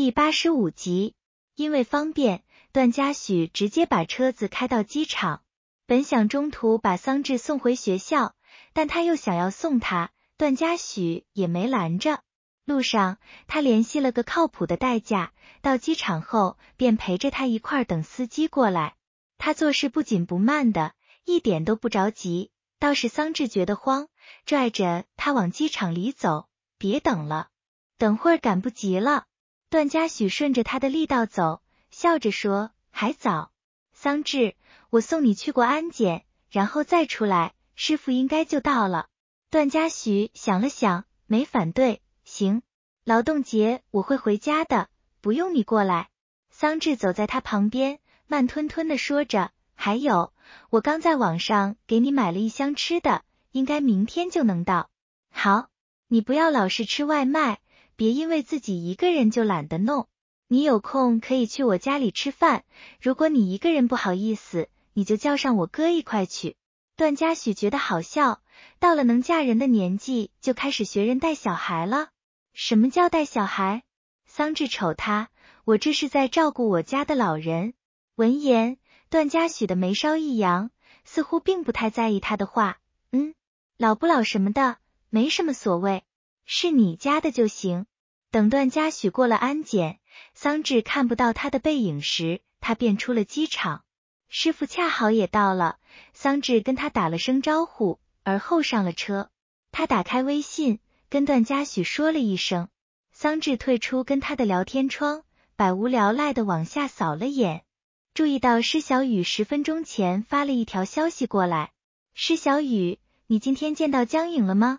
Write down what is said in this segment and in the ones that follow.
第八十五集，因为方便，段嘉许直接把车子开到机场。本想中途把桑稚送回学校，但他又想要送他，段嘉许也没拦着。路上，他联系了个靠谱的代驾。到机场后，便陪着他一块等司机过来。他做事不紧不慢的，一点都不着急。倒是桑稚觉得慌，拽着他往机场里走：“别等了，等会儿赶不及了。”段嘉许顺着他的力道走，笑着说：“还早，桑稚，我送你去过安检，然后再出来，师傅应该就到了。”段嘉许想了想，没反对。行，劳动节我会回家的，不用你过来。桑稚走在他旁边，慢吞吞的说着：“还有，我刚在网上给你买了一箱吃的，应该明天就能到。好，你不要老是吃外卖。”别因为自己一个人就懒得弄，你有空可以去我家里吃饭。如果你一个人不好意思，你就叫上我哥一块去。段嘉许觉得好笑，到了能嫁人的年纪就开始学人带小孩了。什么叫带小孩？桑稚瞅他，我这是在照顾我家的老人。闻言，段嘉许的眉梢一扬，似乎并不太在意他的话。嗯，老不老什么的，没什么所谓。是你家的就行。等段嘉许过了安检，桑稚看不到他的背影时，他便出了机场。师傅恰好也到了，桑稚跟他打了声招呼，而后上了车。他打开微信，跟段嘉许说了一声。桑稚退出跟他的聊天窗，百无聊赖的往下扫了眼，注意到施小雨十分钟前发了一条消息过来：施小雨，你今天见到江颖了吗？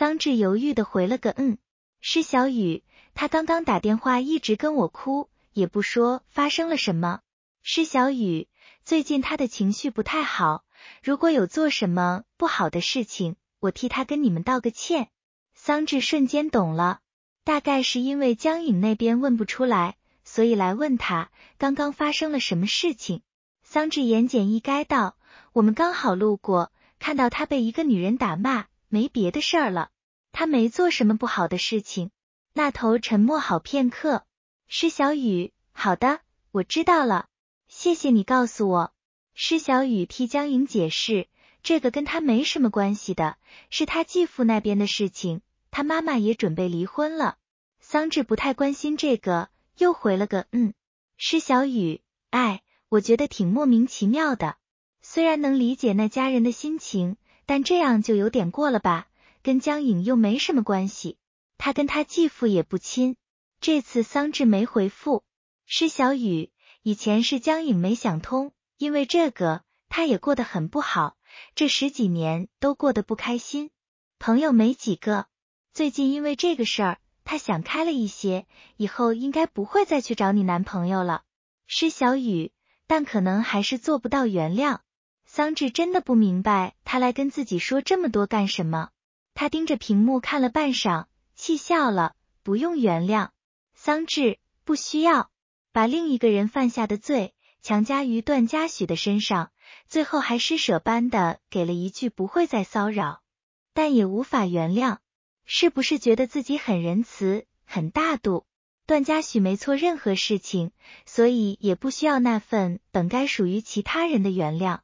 桑稚犹豫的回了个嗯，施小雨，他刚刚打电话一直跟我哭，也不说发生了什么。施小雨最近他的情绪不太好，如果有做什么不好的事情，我替他跟你们道个歉。桑稚瞬间懂了，大概是因为江颖那边问不出来，所以来问他刚刚发生了什么事情。桑稚言简意赅道：“我们刚好路过，看到他被一个女人打骂。”没别的事儿了，他没做什么不好的事情。那头沉默好片刻，施小雨，好的，我知道了，谢谢你告诉我。施小雨替江莹解释，这个跟他没什么关系的，是他继父那边的事情，他妈妈也准备离婚了。桑稚不太关心这个，又回了个嗯。施小雨，哎，我觉得挺莫名其妙的，虽然能理解那家人的心情。但这样就有点过了吧，跟江颖又没什么关系，他跟他继父也不亲。这次桑稚没回复，施小雨以前是江颖没想通，因为这个他也过得很不好，这十几年都过得不开心，朋友没几个。最近因为这个事儿，他想开了一些，以后应该不会再去找你男朋友了，施小雨，但可能还是做不到原谅。桑稚真的不明白他来跟自己说这么多干什么？他盯着屏幕看了半晌，气笑了。不用原谅桑稚，不需要把另一个人犯下的罪强加于段嘉许的身上。最后还施舍般的给了一句不会再骚扰，但也无法原谅。是不是觉得自己很仁慈、很大度？段嘉许没错任何事情，所以也不需要那份本该属于其他人的原谅。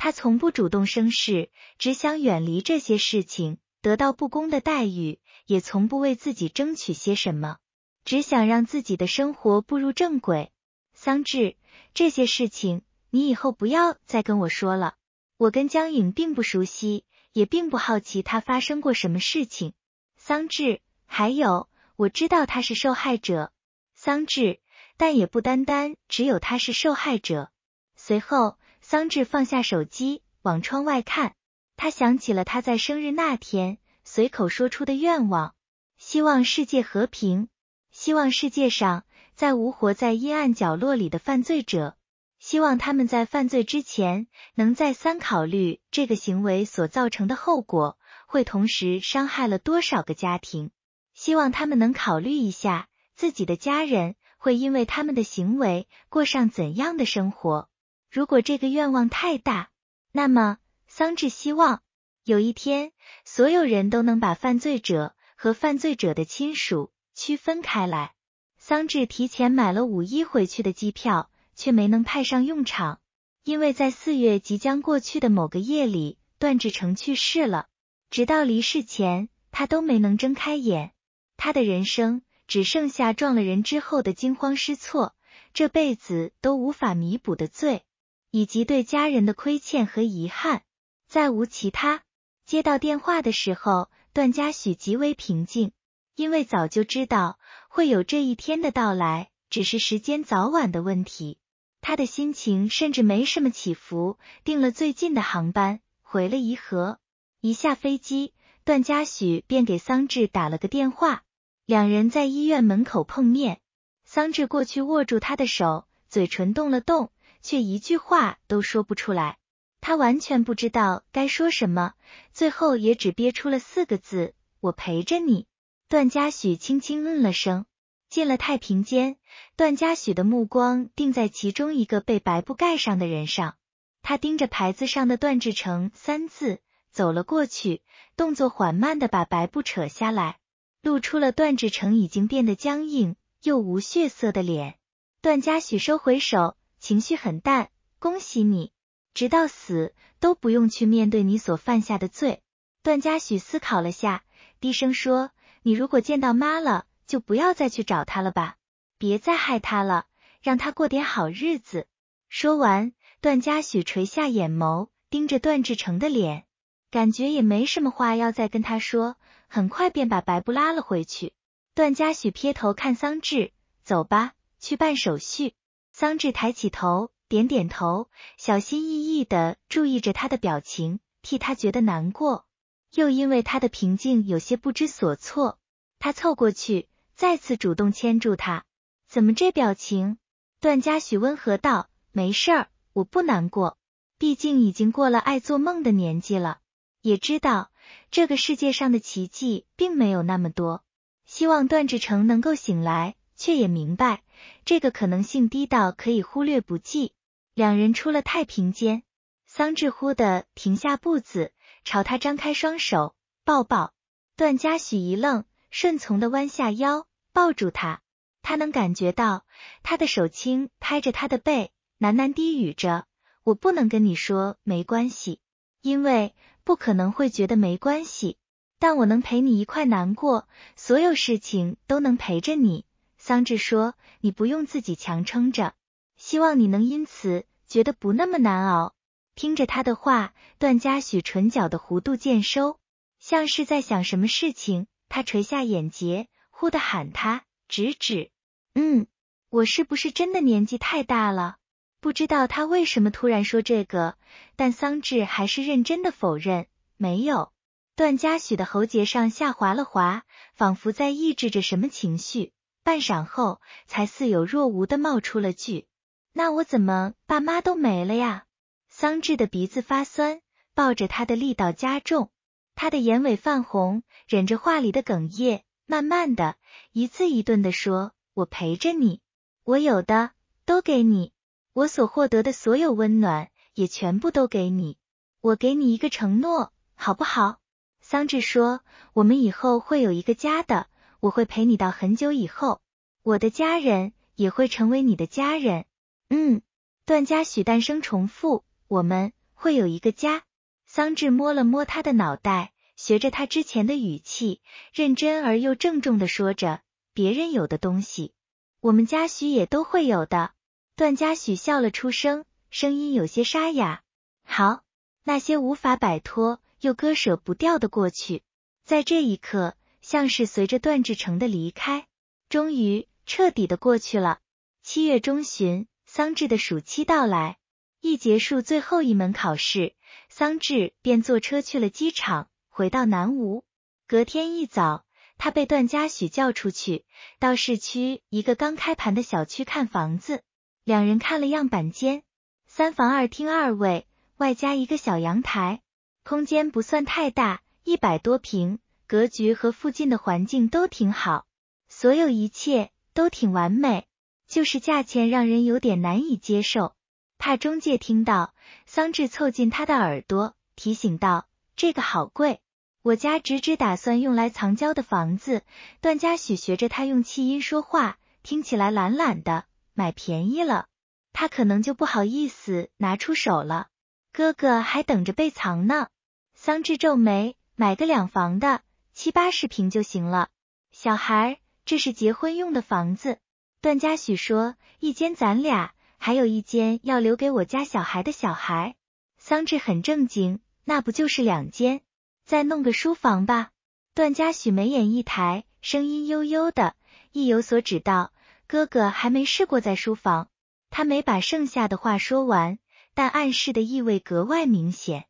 他从不主动生事，只想远离这些事情，得到不公的待遇，也从不为自己争取些什么，只想让自己的生活步入正轨。桑稚，这些事情你以后不要再跟我说了。我跟江颖并不熟悉，也并不好奇他发生过什么事情。桑稚，还有我知道他是受害者，桑稚，但也不单单只有他是受害者。随后。桑稚放下手机，往窗外看。他想起了他在生日那天随口说出的愿望：希望世界和平，希望世界上再无活在阴暗角落里的犯罪者，希望他们在犯罪之前能再三考虑这个行为所造成的后果，会同时伤害了多少个家庭，希望他们能考虑一下自己的家人会因为他们的行为过上怎样的生活。如果这个愿望太大，那么桑稚希望有一天所有人都能把犯罪者和犯罪者的亲属区分开来。桑稚提前买了五一回去的机票，却没能派上用场，因为在四月即将过去的某个夜里，段志成去世了。直到离世前，他都没能睁开眼。他的人生只剩下撞了人之后的惊慌失措，这辈子都无法弥补的罪。以及对家人的亏欠和遗憾，再无其他。接到电话的时候，段嘉许极为平静，因为早就知道会有这一天的到来，只是时间早晚的问题。他的心情甚至没什么起伏。订了最近的航班，回了颐和。一下飞机，段嘉许便给桑稚打了个电话，两人在医院门口碰面。桑稚过去握住他的手，嘴唇动了动。却一句话都说不出来，他完全不知道该说什么，最后也只憋出了四个字：“我陪着你。”段嘉许轻轻嗯了声，进了太平间。段嘉许的目光定在其中一个被白布盖上的人上，他盯着牌子上的“段志成”三字，走了过去，动作缓慢的把白布扯下来，露出了段志成已经变得僵硬又无血色的脸。段嘉许收回手。情绪很淡，恭喜你，直到死都不用去面对你所犯下的罪。段嘉许思考了下，低声说：“你如果见到妈了，就不要再去找她了吧，别再害她了，让她过点好日子。”说完，段嘉许垂下眼眸，盯着段志成的脸，感觉也没什么话要再跟他说，很快便把白布拉了回去。段嘉许撇头看桑稚，走吧，去办手续。桑稚抬起头，点点头，小心翼翼的注意着他的表情，替他觉得难过，又因为他的平静有些不知所措。他凑过去，再次主动牵住他。怎么这表情？段嘉许温和道：“没事，我不难过，毕竟已经过了爱做梦的年纪了，也知道这个世界上的奇迹并没有那么多。希望段志成能够醒来。”却也明白这个可能性低到可以忽略不计。两人出了太平间，桑稚忽的停下步子，朝他张开双手，抱抱。段嘉许一愣，顺从的弯下腰抱住他。他能感觉到他的手轻拍着他的背，喃喃低语着：“我不能跟你说没关系，因为不可能会觉得没关系。但我能陪你一块难过，所有事情都能陪着你。”桑稚说：“你不用自己强撑着，希望你能因此觉得不那么难熬。”听着他的话，段嘉许唇角的弧度渐收，像是在想什么事情。他垂下眼睫，忽地喊他：“直指，嗯，我是不是真的年纪太大了？”不知道他为什么突然说这个，但桑稚还是认真的否认：“没有。”段嘉许的喉结上下滑了滑，仿佛在抑制着什么情绪。半晌后，才似有若无的冒出了句：“那我怎么爸妈都没了呀？”桑稚的鼻子发酸，抱着他的力道加重，他的眼尾泛红，忍着话里的哽咽，慢慢的一字一顿的说：“我陪着你，我有的都给你，我所获得的所有温暖也全部都给你，我给你一个承诺，好不好？”桑稚说：“我们以后会有一个家的，我会陪你到很久以后。”我的家人也会成为你的家人，嗯，段嘉许诞生重复，我们会有一个家。桑稚摸了摸他的脑袋，学着他之前的语气，认真而又郑重的说着：“别人有的东西，我们嘉许也都会有的。”段嘉许笑了出声，声音有些沙哑。好，那些无法摆脱又割舍不掉的过去，在这一刻，像是随着段志成的离开，终于。彻底的过去了。七月中旬，桑稚的暑期到来，一结束最后一门考试，桑稚便坐车去了机场，回到南吴。隔天一早，他被段嘉许叫出去，到市区一个刚开盘的小区看房子。两人看了样板间，三房二厅二卫，外加一个小阳台，空间不算太大，一百多平，格局和附近的环境都挺好，所有一切。都挺完美，就是价钱让人有点难以接受。怕中介听到，桑稚凑近他的耳朵提醒道：“这个好贵，我家侄侄打算用来藏娇的房子。”段嘉许学着他用气音说话，听起来懒懒的。买便宜了，他可能就不好意思拿出手了。哥哥还等着被藏呢。桑稚皱眉：“买个两房的，七八十平就行了。”小孩。这是结婚用的房子，段嘉许说，一间咱俩，还有一间要留给我家小孩的小孩。桑稚很正经，那不就是两间？再弄个书房吧。段嘉许眉眼一抬，声音悠悠的，意有所指道：“哥哥还没试过在书房。”他没把剩下的话说完，但暗示的意味格外明显。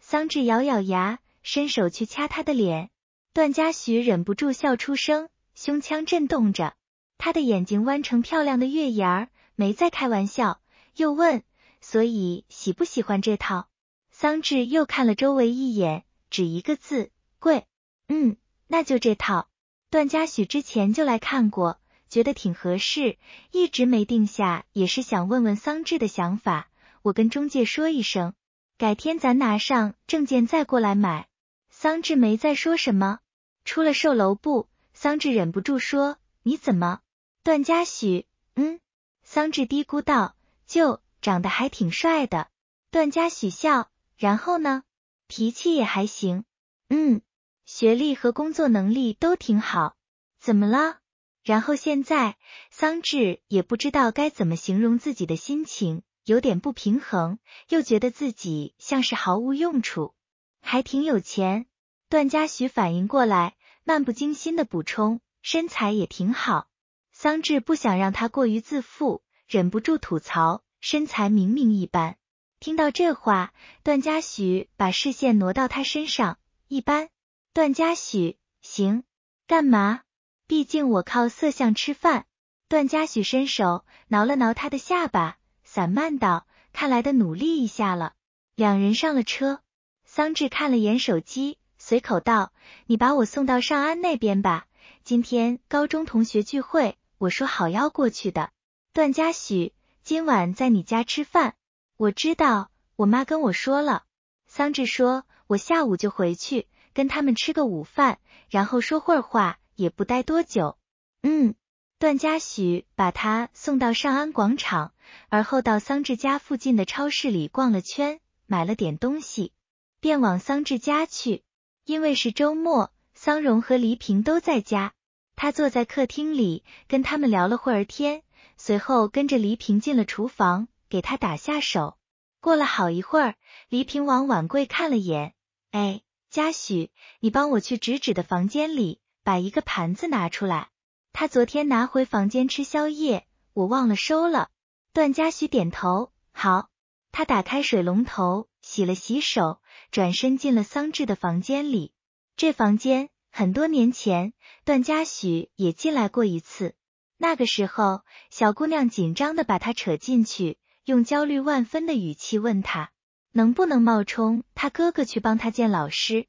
桑稚咬咬牙，伸手去掐他的脸，段嘉许忍不住笑出声。胸腔震动着，他的眼睛弯成漂亮的月牙儿，没在开玩笑。又问：“所以喜不喜欢这套？”桑稚又看了周围一眼，只一个字：“贵。”嗯，那就这套。段嘉许之前就来看过，觉得挺合适，一直没定下，也是想问问桑稚的想法。我跟中介说一声，改天咱拿上证件再过来买。桑稚没再说什么，出了售楼部。桑稚忍不住说：“你怎么？”段嘉许嗯，桑稚嘀咕道：“就长得还挺帅的。”段嘉许笑，然后呢？脾气也还行，嗯，学历和工作能力都挺好。怎么了？然后现在，桑稚也不知道该怎么形容自己的心情，有点不平衡，又觉得自己像是毫无用处，还挺有钱。段嘉许反应过来。漫不经心的补充，身材也挺好。桑稚不想让他过于自负，忍不住吐槽，身材明明一般。听到这话，段嘉许把视线挪到他身上，一般。段嘉许，行，干嘛？毕竟我靠色相吃饭。段嘉许伸手挠了挠他的下巴，散漫道：“看来得努力一下了。”两人上了车，桑稚看了眼手机。随口道：“你把我送到尚安那边吧，今天高中同学聚会，我说好要过去的。”段嘉许今晚在你家吃饭，我知道，我妈跟我说了。桑稚说：“我下午就回去，跟他们吃个午饭，然后说会话，也不待多久。”嗯，段嘉许把他送到尚安广场，而后到桑稚家附近的超市里逛了圈，买了点东西，便往桑稚家去。因为是周末，桑荣和黎平都在家。他坐在客厅里，跟他们聊了会儿天，随后跟着黎平进了厨房，给他打下手。过了好一会儿，黎平往碗柜看了眼，哎，嘉许，你帮我去直指的房间里把一个盘子拿出来。他昨天拿回房间吃宵夜，我忘了收了。段嘉许点头，好。他打开水龙头。洗了洗手，转身进了桑稚的房间里。这房间很多年前段嘉许也进来过一次，那个时候小姑娘紧张的把他扯进去，用焦虑万分的语气问他能不能冒充他哥哥去帮他见老师。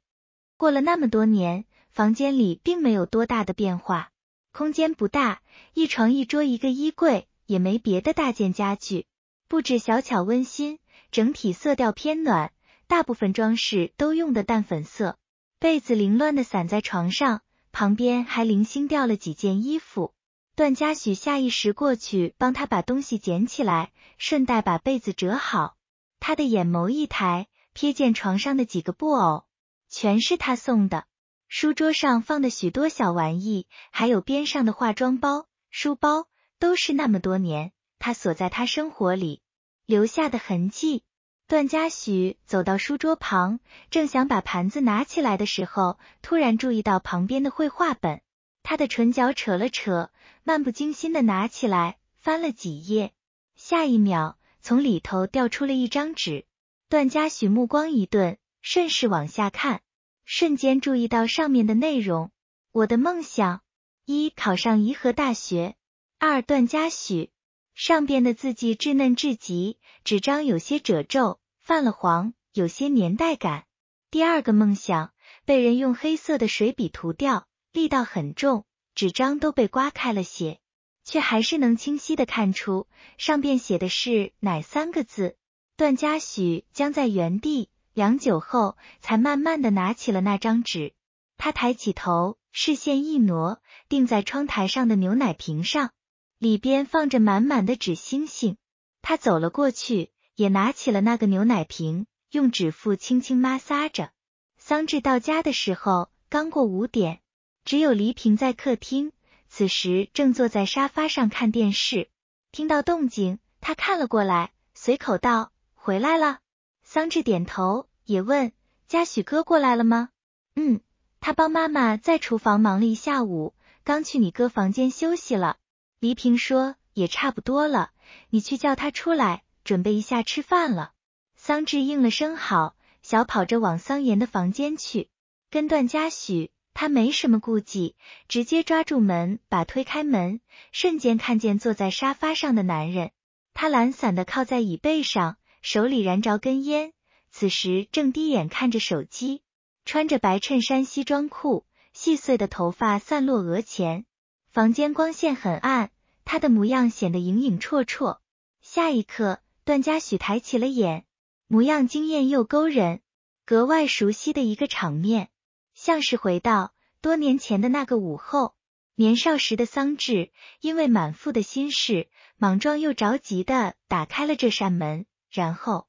过了那么多年，房间里并没有多大的变化，空间不大，一床一桌一个衣柜，也没别的大件家具，布置小巧温馨。整体色调偏暖，大部分装饰都用的淡粉色。被子凌乱的散在床上，旁边还零星掉了几件衣服。段嘉许下意识过去帮他把东西捡起来，顺带把被子折好。他的眼眸一抬，瞥见床上的几个布偶，全是他送的。书桌上放的许多小玩意，还有边上的化妆包、书包，都是那么多年他锁在他生活里。留下的痕迹。段嘉许走到书桌旁，正想把盘子拿起来的时候，突然注意到旁边的绘画本。他的唇角扯了扯，漫不经心的拿起来，翻了几页。下一秒，从里头掉出了一张纸。段嘉许目光一顿，顺势往下看，瞬间注意到上面的内容：我的梦想一考上颐和大学。二段嘉许。上边的字迹稚嫩至极，纸张有些褶皱，泛了黄，有些年代感。第二个梦想被人用黑色的水笔涂掉，力道很重，纸张都被刮开了血，却还是能清晰的看出上边写的是哪三个字。段嘉许僵在原地，良久后才慢慢的拿起了那张纸。他抬起头，视线一挪，定在窗台上的牛奶瓶上。里边放着满满的纸星星，他走了过去，也拿起了那个牛奶瓶，用指腹轻轻抹撒着。桑稚到家的时候刚过五点，只有黎平在客厅，此时正坐在沙发上看电视。听到动静，他看了过来，随口道：“回来了。”桑稚点头，也问：“嘉许哥过来了吗？”“嗯，他帮妈妈在厨房忙了一下午，刚去你哥房间休息了。”黎平说：“也差不多了，你去叫他出来，准备一下吃饭了。”桑稚应了声好，小跑着往桑延的房间去。跟段嘉许，他没什么顾忌，直接抓住门把，推开门，瞬间看见坐在沙发上的男人。他懒散的靠在椅背上，手里燃着根烟，此时正低眼看着手机，穿着白衬衫、西装裤，细碎的头发散落额前。房间光线很暗，他的模样显得影影绰绰。下一刻，段嘉许抬起了眼，模样惊艳又勾人，格外熟悉的一个场面，像是回到多年前的那个午后。年少时的桑稚，因为满腹的心事，莽撞又着急的打开了这扇门，然后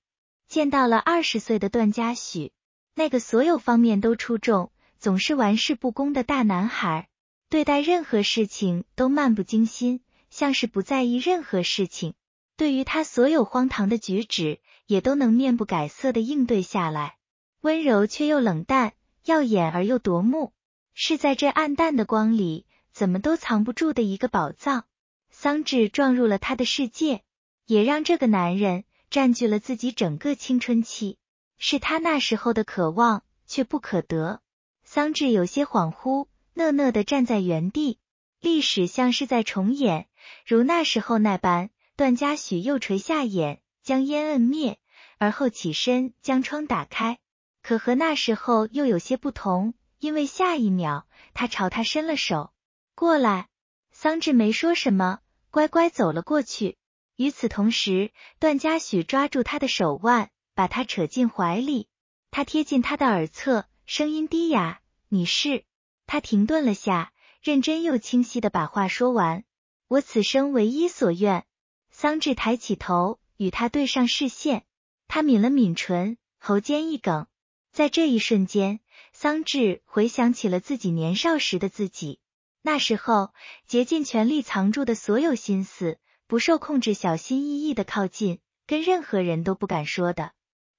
见到了二十岁的段嘉许，那个所有方面都出众、总是玩世不恭的大男孩。对待任何事情都漫不经心，像是不在意任何事情。对于他所有荒唐的举止，也都能面不改色的应对下来。温柔却又冷淡，耀眼而又夺目，是在这暗淡的光里怎么都藏不住的一个宝藏。桑稚撞入了他的世界，也让这个男人占据了自己整个青春期，是他那时候的渴望却不可得。桑稚有些恍惚。讷讷的站在原地，历史像是在重演，如那时候那般。段嘉许又垂下眼，将烟摁灭，而后起身将窗打开。可和那时候又有些不同，因为下一秒他朝他伸了手过来。桑稚没说什么，乖乖走了过去。与此同时，段嘉许抓住他的手腕，把他扯进怀里，他贴近他的耳侧，声音低哑：“你是。”他停顿了下，认真又清晰的把话说完。我此生唯一所愿。桑稚抬起头，与他对上视线。他抿了抿唇，喉间一哽。在这一瞬间，桑稚回想起了自己年少时的自己，那时候竭尽全力藏住的所有心思，不受控制，小心翼翼的靠近，跟任何人都不敢说的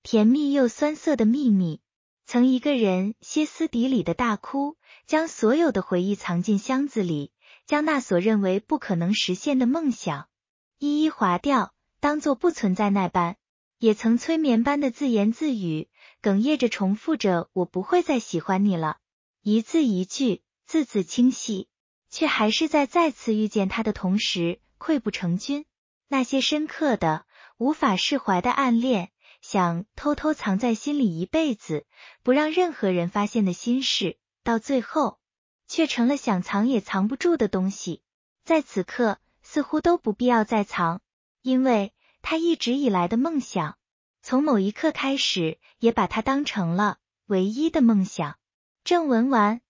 甜蜜又酸涩的秘密。曾一个人歇斯底里的大哭，将所有的回忆藏进箱子里，将那所认为不可能实现的梦想一一划掉，当做不存在那般；也曾催眠般的自言自语，哽咽着重复着“我不会再喜欢你了”，一字一句，字字清晰，却还是在再次遇见他的同时溃不成军。那些深刻的、无法释怀的暗恋。想偷偷藏在心里一辈子，不让任何人发现的心事，到最后却成了想藏也藏不住的东西。在此刻，似乎都不必要再藏，因为他一直以来的梦想，从某一刻开始，也把它当成了唯一的梦想。正文完。